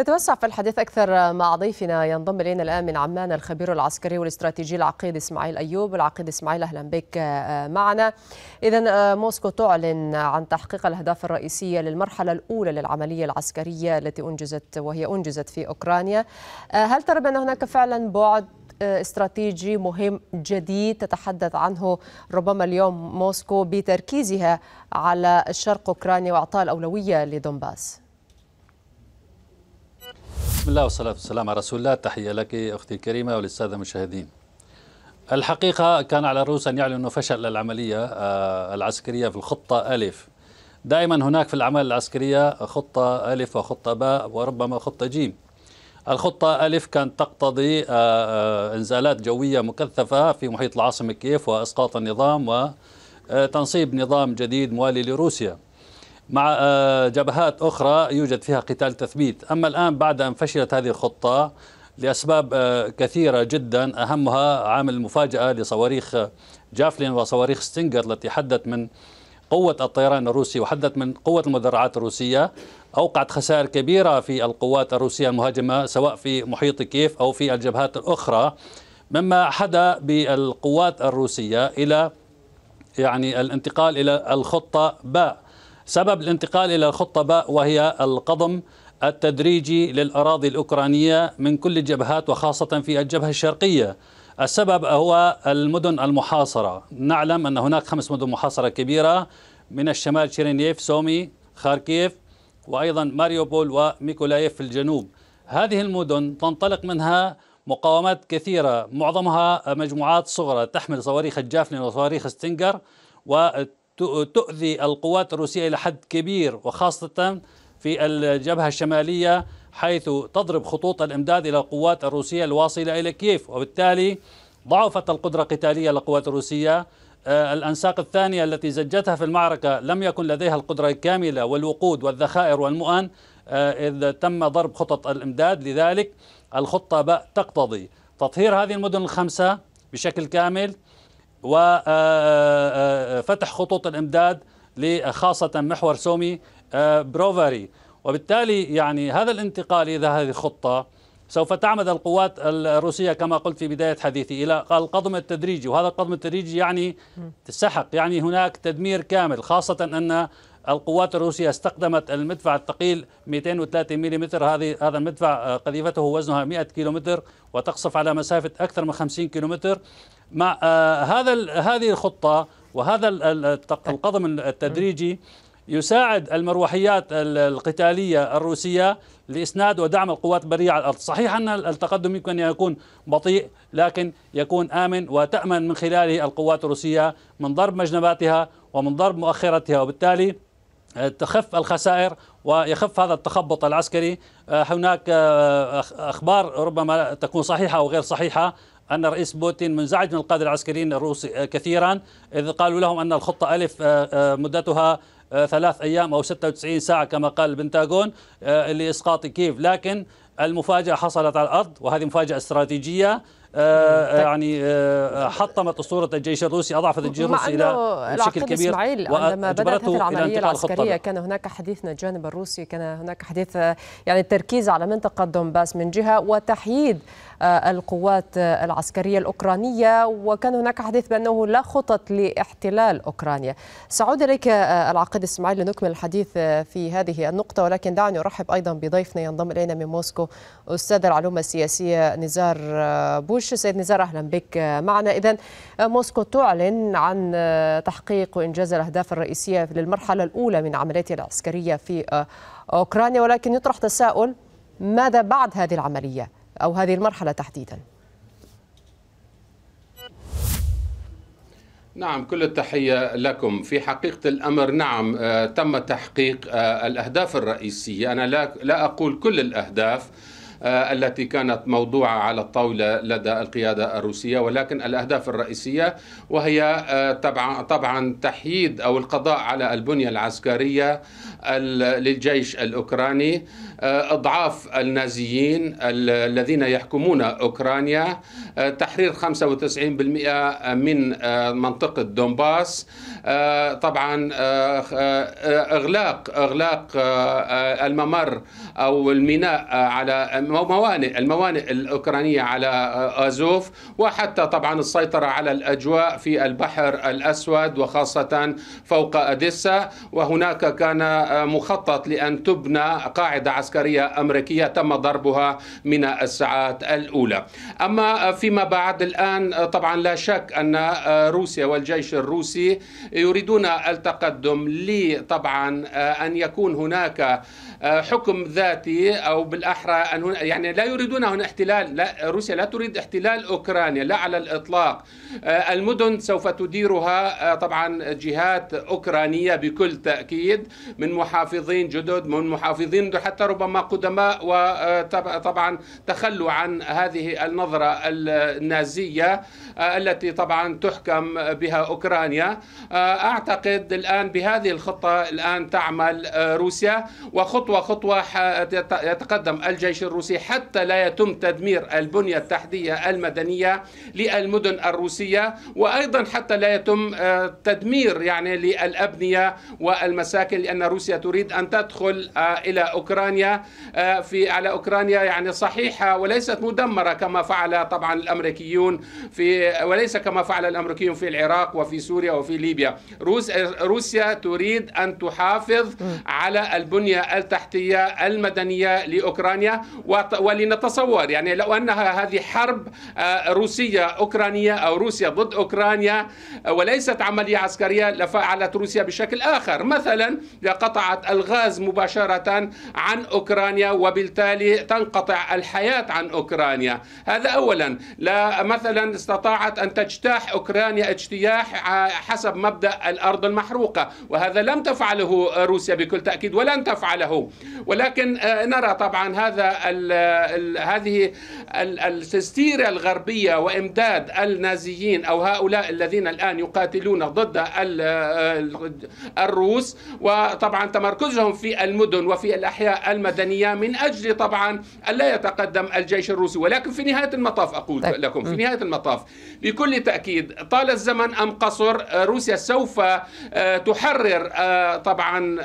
نتوسع في الحديث أكثر مع ضيفنا ينضم إلينا الآن من عمان الخبير العسكري والاستراتيجي العقيد إسماعيل أيوب العقيد إسماعيل أهلا بك آه، معنا إذا آه، موسكو تعلن عن تحقيق الأهداف الرئيسية للمرحلة الأولى للعملية العسكرية التي أنجزت وهي أنجزت في أوكرانيا آه، هل ترى بأن هناك فعلا بعد استراتيجي مهم جديد تتحدث عنه ربما اليوم موسكو بتركيزها على الشرق أوكرانيا وإعطاء الأولوية لدونباس بسم الله والصلاة والسلام على رسول الله تحية لك أختي الكريمة وللسادة المشاهدين الحقيقة كان على الروس أن يعلنوا فشل العملية آه، العسكرية في الخطة ألف دائما هناك في الأعمال العسكرية خطة ألف وخطة باء وربما خطة جيم الخطة ألف كانت تقتضي آه، آه، إنزالات جوية مكثفة في محيط العاصمة كييف وإسقاط النظام وتنصيب نظام جديد موالي لروسيا مع آه، جبهات أخرى يوجد فيها قتال تثبيت أما الآن بعد أن فشلت هذه الخطة لأسباب آه، كثيرة جدا أهمها عامل المفاجأة لصواريخ جافلين وصواريخ ستينجر التي حدت من قوة الطيران الروسي وحدت من قوة المدرعات الروسية أوقعت خسائر كبيرة في القوات الروسية المهاجمة سواء في محيط كيف أو في الجبهات الأخرى مما حدا بالقوات الروسية إلى يعني الانتقال إلى الخطة باء سبب الانتقال إلى الخطة باء وهي القضم التدريجي للأراضي الأوكرانية من كل الجبهات وخاصة في الجبهة الشرقية السبب هو المدن المحاصرة نعلم أن هناك خمس مدن محاصرة كبيرة من الشمال شيرينيف سومي خاركيف وأيضا ماريوبول وميكولايف في الجنوب هذه المدن تنطلق منها مقاومات كثيرة معظمها مجموعات صغرى تحمل صواريخ الجافلين وصواريخ ستينجر و تؤذي القوات الروسية إلى حد كبير وخاصة في الجبهة الشمالية حيث تضرب خطوط الإمداد إلى القوات الروسية الواصلة إلى كييف وبالتالي ضعفت القدرة القتالية للقوات الروسية آه، الأنساق الثانية التي زجتها في المعركة لم يكن لديها القدرة الكاملة والوقود والذخائر والمؤن آه، إذ تم ضرب خطط الإمداد لذلك الخطة تقتضي تطهير هذه المدن الخمسة بشكل كامل وفتح آه، آه، آه، خطوط الإمداد خاصة محور سومي بروفاري وبالتالي يعني هذا الانتقال إذا هذه الخطة سوف تعمد القوات الروسية كما قلت في بداية حديثي إلى القضم التدريجي وهذا القضم التدريجي يعني سحق يعني هناك تدمير كامل خاصة أن القوات الروسية استخدمت المدفع الثقيل 230 ملم هذه هذا المدفع قذيفته وزنها 100 كيلومتر وتقصف على مسافة أكثر من 50 كيلومتر مع آه، هذا هذه الخطه وهذا القضم التدريجي يساعد المروحيات القتالية الروسية لإسناد ودعم القوات البرية على الأرض صحيح أن التقدم يمكن أن يكون بطيء لكن يكون آمن وتأمن من خلاله القوات الروسية من ضرب مجنباتها ومن ضرب مؤخرتها وبالتالي آه، تخف الخسائر ويخف هذا التخبط العسكري آه، هناك أخبار ربما تكون صحيحة أو غير صحيحة أن الرئيس بوتين منزعج من القادة العسكريين الروسي آه، كثيرا إذ قالوا لهم أن الخطة ألف آه، آه، مدتها ثلاث أيام أو 96 ساعة كما قال البنتاغون لإسقاط كييف لكن المفاجأة حصلت على الأرض وهذه مفاجأة استراتيجية آه طيب. يعني آه حطمت اسطوره الجيش الروسي اضعفت الجيش الروسي الى بشكل كبير اسماعيل عندما بدات هذه العمليه العسكريه كان هناك حديث من الجانب الروسي كان هناك حديث يعني التركيز على منطقه دونباس من جهه وتحييد آه، القوات العسكرية الأوكرانية وكان هناك حديث بأنه لا خطط لاحتلال أوكرانيا سأعود إليك آه، العقيد إسماعيل لنكمل الحديث آه، في هذه النقطة ولكن دعني أرحب أيضا بضيفنا ينضم إلينا من موسكو أستاذ العلوم السياسية نزار بوش سيد نزار أهلا بك معنا إذا موسكو تعلن عن تحقيق وإنجاز الأهداف الرئيسية للمرحلة الأولى من عملياتها العسكرية في أوكرانيا ولكن يطرح تساؤل ماذا بعد هذه العملية أو هذه المرحلة تحديداً؟ نعم كل التحية لكم في حقيقة الأمر نعم آه، تم تحقيق آه، الأهداف الرئيسية أنا لا, لا أقول كل الأهداف آه، التي كانت موضوعة على الطاولة لدى القيادة الروسية ولكن الأهداف الرئيسية وهي آه، طبعا تحييد أو القضاء على البنية العسكرية للجيش الأوكراني آه، إضعاف النازيين الذين يحكمون أوكرانيا تحرير 95% من منطقة دونباس طبعا اغلاق اغلاق الممر او الميناء على موانئ الموانئ الأوكرانية على آه، أزوف وحتى طبعا السيطرة على الأجواء في البحر الأسود وخاصة فوق أديسا وهناك كان آه، مخطط لأن تبنى قاعدة عسكرية أمريكية تم ضربها من الساعات الأولى أما آه، فيما بعد الآن طبعا لا شك أن روسيا والجيش الروسي يريدون التقدم لطبعا أن يكون هناك آه، حكم ذاتي او بالاحرى أن يعني لا يريدون هنا احتلال لا روسيا لا تريد احتلال اوكرانيا لا على الاطلاق آه، المدن سوف تديرها آه، طبعا جهات اوكرانيه بكل تاكيد من محافظين جدد من محافظين حتى ربما قدماء وطبعا تخلوا عن هذه النظره النازيه التي طبعا تحكم بها اوكرانيا اعتقد الان بهذه الخطه الان تعمل روسيا وخطوه خطوة خطوة يتقدم الجيش الروسي حتى لا يتم تدمير البنية التحتية المدنية للمدن الروسية وأيضا حتى لا يتم آه، تدمير يعني للأبنية والمساكن لأن روسيا تريد أن تدخل آه، إلى أوكرانيا آه، في على أوكرانيا يعني صحيحة وليست مدمرة كما فعل طبعا الأمريكيون في وليس كما فعل الأمريكيون في العراق وفي سوريا وفي ليبيا روسيا تريد أن تحافظ على البنية التحتية التحتية المدنية لأوكرانيا ولنتصور يعني لو أنها هذه حرب آه، روسية أوكرانية أو روسيا ضد أوكرانيا آه، وليست عملية عسكرية لفعلت روسيا بشكل آخر مثلا لقطعت الغاز مباشرة عن أوكرانيا وبالتالي تنقطع الحياة عن أوكرانيا هذا أولا لا مثلا استطاعت أن تجتاح أوكرانيا اجتياح آه، حسب مبدأ الأرض المحروقة وهذا لم تفعله روسيا بكل تأكيد ولن تفعله ولكن آه، نرى طبعا هذا هذه الهستيريا الغربية وإمداد النازيين أو هؤلاء الذين الآن يقاتلون ضد آه، الروس وطبعا تمركزهم في المدن وفي الأحياء المدنية من أجل طبعا ألا يتقدم الجيش الروسي ولكن في نهاية المطاف أقول طيب. لكم في نهاية المطاف بكل تأكيد طال الزمن أم قصر آه، روسيا سوف تحرر طبعا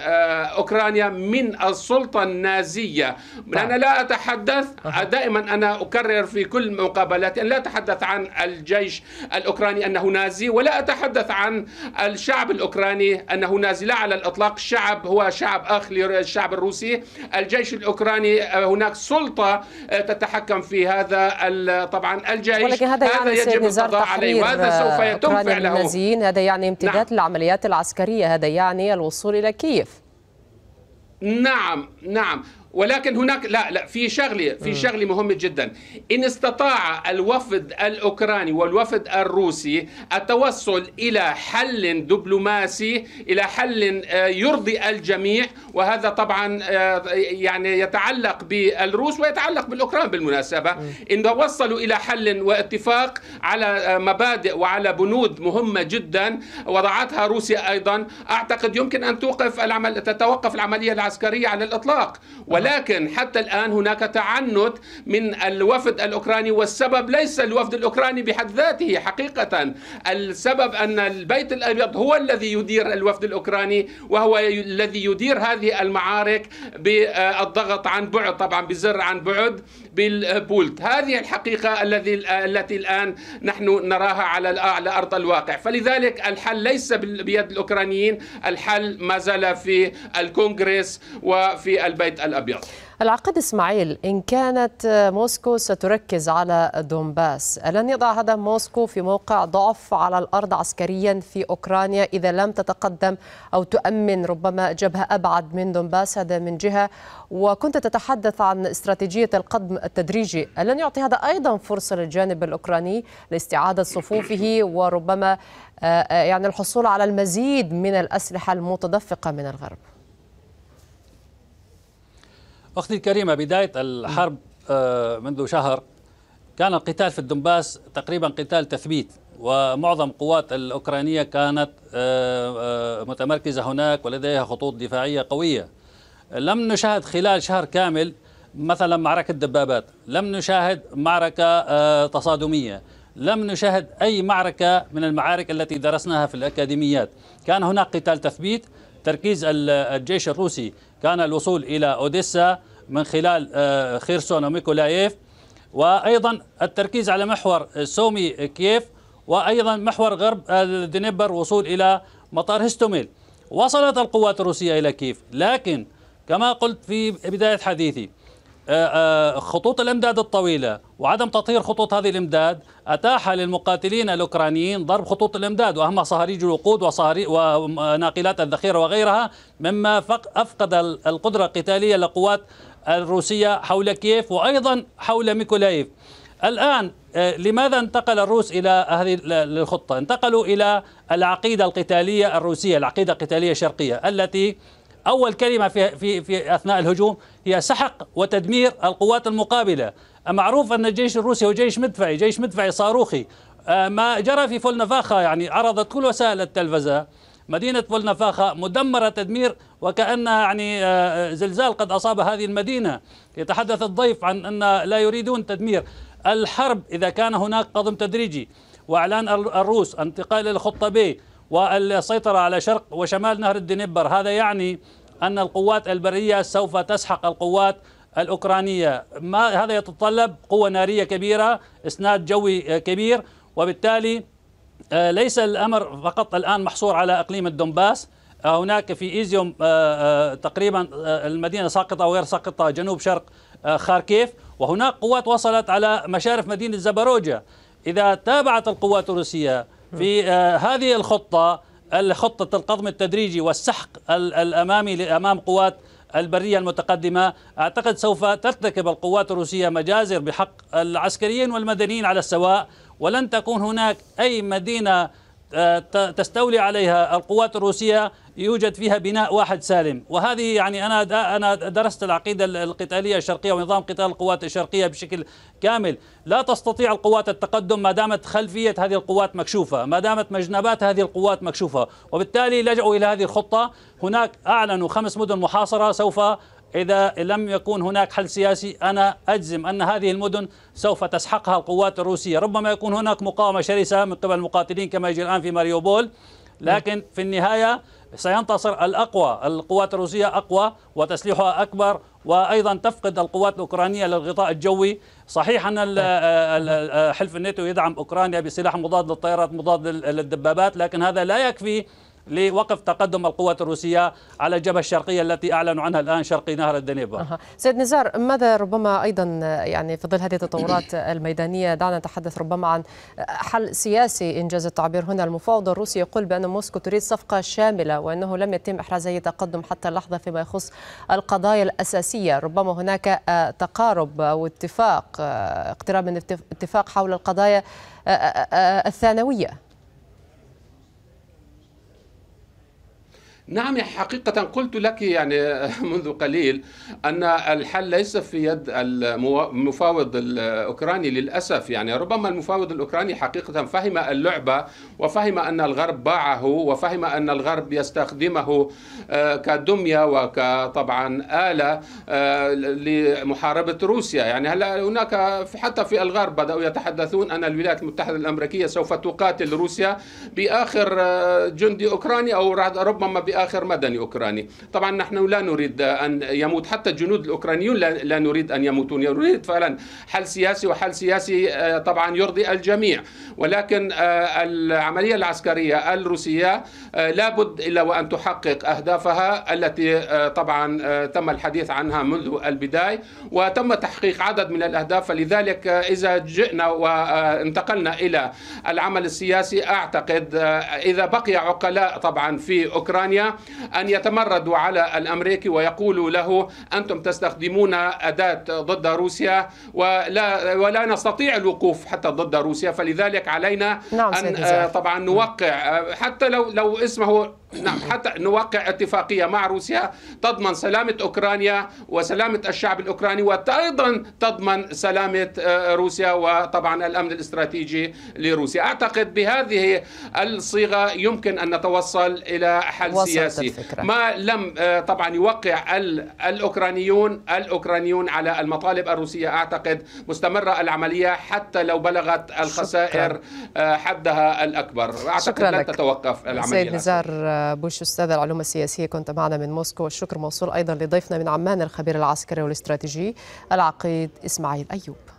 أوكرانيا من السلطة النازية طيب. أنا لا أتحدث دائما أنا أكرر في كل مقابلاتي أن لا أتحدث عن الجيش الأوكراني أنه نازي ولا أتحدث عن الشعب الأوكراني أنه نازي لا على الإطلاق الشعب هو شعب أخ للشعب الروسي الجيش الأوكراني آه، هناك سلطة آه، تتحكم في هذا طبعا الجيش ولكن هذا, يعني هذا يجب القضاء عليه وهذا سوف يتم آه، فعله النازيين هذا يعني امتداد نعم. العمليات العسكرية هذا يعني الوصول إلى كييف نعم نعم ولكن هناك لا لا في شغله في شغله مهمه جدا ان استطاع الوفد الاوكراني والوفد الروسي التوصل الى حل دبلوماسي الى حل آه، يرضي الجميع وهذا طبعا آه، يعني يتعلق بالروس ويتعلق بالاوكران بالمناسبه ان وصلوا الى حل واتفاق على آه، مبادئ وعلى بنود مهمه جدا وضعتها روسيا ايضا اعتقد يمكن ان توقف العمل تتوقف العمليه العسكريه على الاطلاق ولكن حتى الآن هناك تعنت من الوفد الأوكراني والسبب ليس الوفد الأوكراني بحد ذاته حقيقة السبب أن البيت الأبيض هو الذي يدير الوفد الأوكراني وهو الذي يدير هذه المعارك بالضغط عن بعد طبعا بزر عن بعد بالبولت هذه الحقيقة الذي التي الآن نحن نراها على على أرض الواقع فلذلك الحل ليس بيد الأوكرانيين الحل ما زال في الكونغرس وفي البيت الأبيض الأبيض العقيد إسماعيل إن كانت موسكو ستركز على دونباس ألن يضع هذا موسكو في موقع ضعف على الأرض عسكريا في أوكرانيا إذا لم تتقدم أو تؤمن ربما جبهة أبعد من دونباس هذا من جهة وكنت تتحدث عن استراتيجية القدم التدريجي ألن يعطي هذا أيضا فرصة للجانب الأوكراني لاستعادة صفوفه وربما آه، آه، يعني الحصول على المزيد من الأسلحة المتدفقة من الغرب أختي الكريمة بداية الحرب آه، منذ شهر كان القتال في الدنباس تقريبا قتال تثبيت ومعظم القوات الأوكرانية كانت آه، آه، متمركزة هناك ولديها خطوط دفاعية قوية لم نشاهد خلال شهر كامل مثلا معركة دبابات لم نشاهد معركة تصادمية لم نشاهد أي معركة من المعارك التي درسناها في الأكاديميات كان هناك قتال تثبيت تركيز الجيش الروسي كان الوصول إلى أوديسا من خلال آه، خيرسون وميكولايف وأيضا التركيز على محور سومي كييف وأيضا محور غرب دنيبر وصول إلى مطار هستوميل وصلت القوات الروسية إلى كييف لكن كما قلت في بداية حديثي آه، آه، خطوط الامداد الطويله وعدم تطهير خطوط هذه الامداد اتاح للمقاتلين الاوكرانيين ضرب خطوط الامداد واهم صهاريج الوقود وصهاري وناقلات الذخيره وغيرها مما افقد القدره القتاليه للقوات الروسيه حول كييف وايضا حول ميكولايف الان آه، لماذا انتقل الروس الى هذه الخطه؟ انتقلوا الى العقيده القتاليه الروسيه، العقيده القتاليه الشرقيه التي أول كلمة في, في, في أثناء الهجوم هي سحق وتدمير القوات المقابلة معروف أن الجيش الروسي هو جيش مدفعي جيش مدفعي صاروخي آه، ما جرى في فولنفاخا يعني عرضت كل وسائل التلفزة مدينة فولنفاخا مدمرة تدمير وكأنها يعني آه، آه، زلزال قد أصاب هذه المدينة يتحدث الضيف عن أن لا يريدون تدمير الحرب إذا كان هناك قضم تدريجي وإعلان الروس انتقال إلى خطة بي والسيطرة على شرق وشمال نهر الدنبر هذا يعني أن القوات البرية سوف تسحق القوات الأوكرانية ما هذا يتطلب قوة نارية كبيرة إسناد جوي كبير وبالتالي آه، ليس الأمر فقط الآن محصور على إقليم الدنباس آه، هناك في إيزيوم آه، تقريبا المدينة ساقطة وغير ساقطة جنوب شرق خاركيف وهناك قوات وصلت على مشارف مدينة زبروجة إذا تابعت القوات الروسية في آه، هذه الخطة خطة القضم التدريجي والسحق الأمامي أمام قوات البرية المتقدمة أعتقد سوف ترتكب القوات الروسية مجازر بحق العسكريين والمدنيين على السواء ولن تكون هناك أي مدينة تستولي عليها القوات الروسية يوجد فيها بناء واحد سالم وهذه يعني أنا أنا درست العقيدة القتالية الشرقية ونظام قتال القوات الشرقية بشكل كامل لا تستطيع القوات التقدم ما دامت خلفية هذه القوات مكشوفة ما دامت مجنبات هذه القوات مكشوفة وبالتالي لجأوا إلى هذه الخطة هناك أعلنوا خمس مدن محاصرة سوف إذا لم يكون هناك حل سياسي أنا أجزم أن هذه المدن سوف تسحقها القوات الروسية ربما يكون هناك مقاومة شرسة من قبل المقاتلين كما يجري الآن في ماريوبول لكن في النهاية سينتصر الأقوى القوات الروسية أقوى وتسليحها أكبر وأيضا تفقد القوات الأوكرانية للغطاء الجوي صحيح أن حلف الناتو يدعم أوكرانيا بسلاح مضاد للطائرات مضاد للدبابات لكن هذا لا يكفي لوقف تقدم القوات الروسية على الجبهة الشرقية التي أعلنوا عنها الآن شرقي نهر الدنيبر أه. سيد نزار ماذا ربما أيضا يعني في ظل هذه التطورات الميدانية دعنا نتحدث ربما عن حل سياسي إن جاز التعبير هنا المفاوض الروسي يقول بأن موسكو تريد صفقة شاملة وأنه لم يتم إحراز أي تقدم حتى اللحظة فيما يخص القضايا الأساسية ربما هناك آه، تقارب أو اتفاق آه، اقتراب من اتفاق حول القضايا آه، الثانوية نعم يعني حقيقة قلت لك يعني منذ قليل أن الحل ليس في يد المفاوض الأوكراني للأسف يعني ربما المفاوض الأوكراني حقيقة فهم اللعبة وفهم أن الغرب باعه وفهم أن الغرب يستخدمه آه، كدمية وكطبعا آلة آه، لمحاربة روسيا يعني هلا هناك حتى في الغرب بدأوا يتحدثون أن الولايات المتحدة الأمريكية سوف تقاتل روسيا بآخر آه، جندي أوكراني أو ربما باخر مدني اوكراني طبعا نحن لا نريد ان يموت حتى الجنود الاوكرانيون لا نريد ان يموتون يعني نريد فعلا حل سياسي وحل سياسي آه، طبعا يرضي الجميع ولكن آه، العمليه العسكريه الروسيه آه، لابد الا وان تحقق اهدافها التي طبعا تم الحديث عنها منذ البدايه وتم تحقيق عدد من الاهداف فلذلك اذا جئنا وانتقلنا الى العمل السياسي اعتقد اذا بقي عقلاء طبعا في اوكرانيا أن يتمردوا على الأمريكي ويقولوا له أنتم تستخدمون أداة ضد روسيا ولا, ولا نستطيع الوقوف حتى ضد روسيا فلذلك علينا نعم أن آه، طبعا نوقع آه، حتى لو, لو اسمه نعم حتى نوقع اتفاقية مع روسيا تضمن سلامة أوكرانيا وسلامة الشعب الأوكراني وأيضا تضمن سلامة آه، روسيا وطبعا الأمن الاستراتيجي لروسيا أعتقد بهذه الصيغة يمكن أن نتوصل إلى حل السياسي ما لم آه، طبعا يوقع الأوكرانيون الأوكرانيون على المطالب الروسية أعتقد مستمرة العملية حتى لو بلغت الخسائر آه، حدها الأكبر أعتقد شكرا لن لك. تتوقف العملية سيد نزار بوش أستاذ العلوم السياسية كنت معنا من موسكو والشكر موصول أيضا لضيفنا من عمان الخبير العسكري والاستراتيجي العقيد إسماعيل أيوب